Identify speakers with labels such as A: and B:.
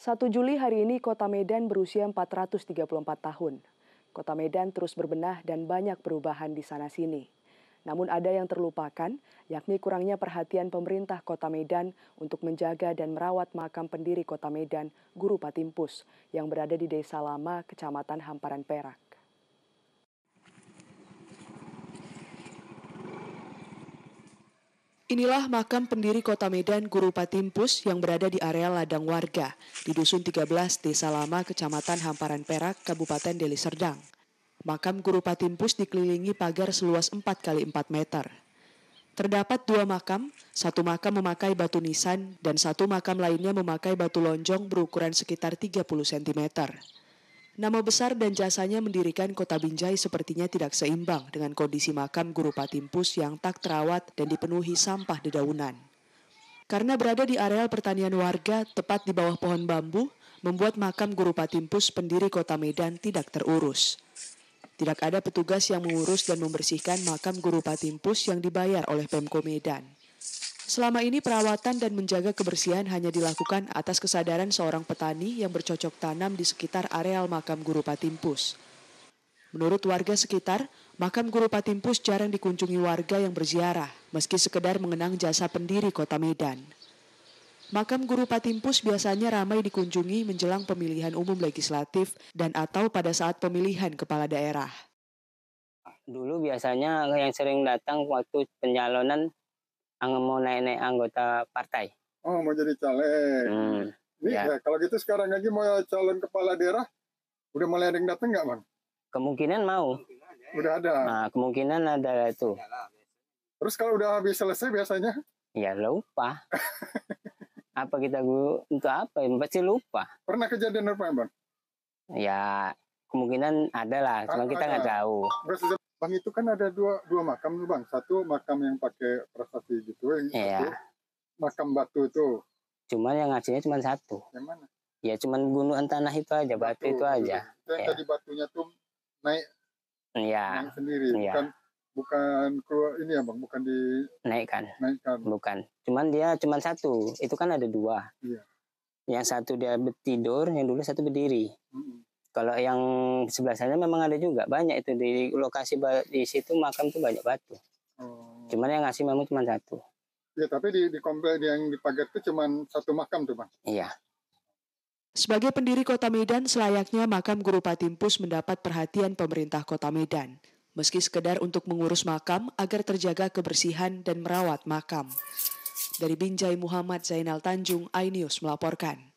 A: 1 Juli hari ini kota Medan berusia 434 tahun. Kota Medan terus berbenah dan banyak perubahan di sana-sini. Namun ada yang terlupakan, yakni kurangnya perhatian pemerintah kota Medan untuk menjaga dan merawat makam pendiri kota Medan, Guru Patimpus, yang berada di Desa Lama, Kecamatan Hamparan Perak. Inilah makam pendiri kota Medan Guru Patimpus yang berada di area ladang warga di Dusun 13 Desa Lama, Kecamatan Hamparan Perak, Kabupaten Deli Serdang. Makam Guru Patimpus dikelilingi pagar seluas 4 kali 4 meter. Terdapat dua makam, satu makam memakai batu nisan dan satu makam lainnya memakai batu lonjong berukuran sekitar 30 cm. Nama besar dan jasanya mendirikan kota Binjai sepertinya tidak seimbang dengan kondisi makam Guru Patimpus yang tak terawat dan dipenuhi sampah dedaunan. Karena berada di areal pertanian warga tepat di bawah pohon bambu, membuat makam Guru Patimpus pendiri kota Medan tidak terurus. Tidak ada petugas yang mengurus dan membersihkan makam Guru Patimpus yang dibayar oleh Pemko Medan. Selama ini perawatan dan menjaga kebersihan hanya dilakukan atas kesadaran seorang petani yang bercocok tanam di sekitar areal makam Guru Patimpus. Menurut warga sekitar, makam Guru Patimpus jarang dikunjungi warga yang berziarah, meski sekedar mengenang jasa pendiri kota Medan. Makam Guru Patimpus biasanya ramai dikunjungi menjelang pemilihan umum legislatif dan atau pada saat pemilihan kepala daerah.
B: Dulu biasanya yang sering datang waktu pencalonan mau naik-naik anggota partai.
C: Oh, mau jadi caleg. Hmm, Ini ya. ya. Kalau gitu sekarang lagi mau calon kepala daerah, udah mulai ada yang datang nggak, Bang?
B: Kemungkinan mau. Udah ada. Nah, kemungkinan ada itu. Terus kalau udah habis selesai biasanya? Ya lupa. apa kita guru untuk apa? Pasti lupa. Pernah kejadian apa, Bang? Ya kemungkinan ada lah, cuma kita nggak tahu.
C: Bang itu kan ada dua dua makam bang, satu makam yang pakai prestasi Iya. iya.
B: makam batu itu cuman yang ngasihnya cuma satu yang mana ya cuman gunungan tanah itu aja batu, batu itu aja itu
C: yang ya. tadi batunya tuh naik
B: ya. naik sendiri ya. bukan
C: bukan keluar ini ya bang bukan di
B: naikkan naikkan bukan cuman dia cuma satu itu kan ada dua iya. yang satu dia tidur yang dulu satu berdiri -hmm. kalau yang sebelah sana memang ada juga banyak itu di lokasi di situ makam tuh banyak batu oh. cuman yang ngasih memang cuma
A: satu
C: Ya, tapi di, di komplek yang dipagar itu cuma satu makam tuh, Bang.
A: Iya. Sebagai pendiri Kota Medan, selayaknya makam Guru Patimpus mendapat perhatian pemerintah Kota Medan. Meski sekedar untuk mengurus makam agar terjaga kebersihan dan merawat makam. Dari Binjai Muhammad Zainal Tanjung, INews melaporkan.